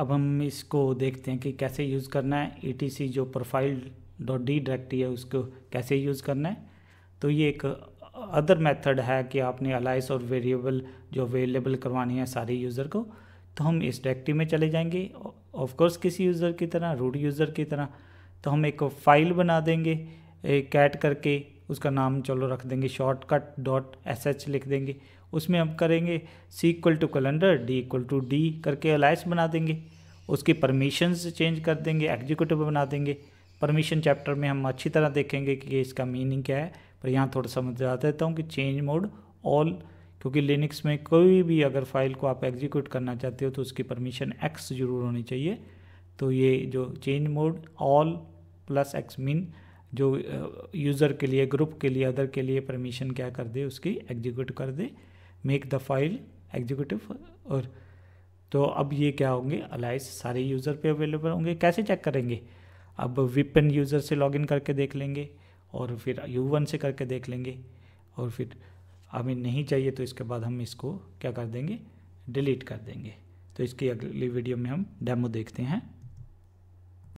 अब हम इसको देखते हैं कि कैसे यूज़ करना है ई टी सी जो प्रोफाइल डॉट डी डायरेक्टरी है उसको कैसे यूज़ करना है तो ये एक अदर मेथड है कि आपने अलाइस और वेरिएबल जो अवेलेबल करवानी है सारे यूज़र को तो हम इस डायरेक्टरी में चले जाएंगे ऑफ कोर्स किसी यूज़र की तरह रूट यूज़र की तरह तो हम एक फाइल बना देंगे कैट करके उसका नाम चलो रख देंगे शॉर्टकट डॉट एस एच लिख देंगे उसमें हम करेंगे c equal to calendar d equal to d करके अलाइस बना देंगे उसकी परमिशंस चेंज कर देंगे एग्जीक्यूटिव बना देंगे परमिशन चैप्टर में हम अच्छी तरह देखेंगे कि इसका मीनिंग क्या है पर यहाँ थोड़ा समझ देता तो हूँ कि चेंज मोड ऑल क्योंकि लिनक्स में कोई भी अगर फाइल को आप एग्जीक्यूट करना चाहते हो तो उसकी परमिशन एक्स ज़रूर होनी चाहिए तो ये जो change mode all plus x mean जो यूज़र के लिए ग्रुप के लिए अदर के लिए परमिशन क्या कर दे उसकी एग्जीक्यूट कर दे मेक द फाइल एग्जीक्यूटिव और तो अब ये क्या होंगे अलाइस सारे यूज़र पे अवेलेबल होंगे कैसे चेक करेंगे अब विपिन यूज़र से लॉगिन करके देख लेंगे और फिर यू वन से करके देख लेंगे और फिर हमें नहीं चाहिए तो इसके बाद हम इसको क्या कर देंगे डिलीट कर देंगे तो इसकी अगली वीडियो में हम डेमो देखते हैं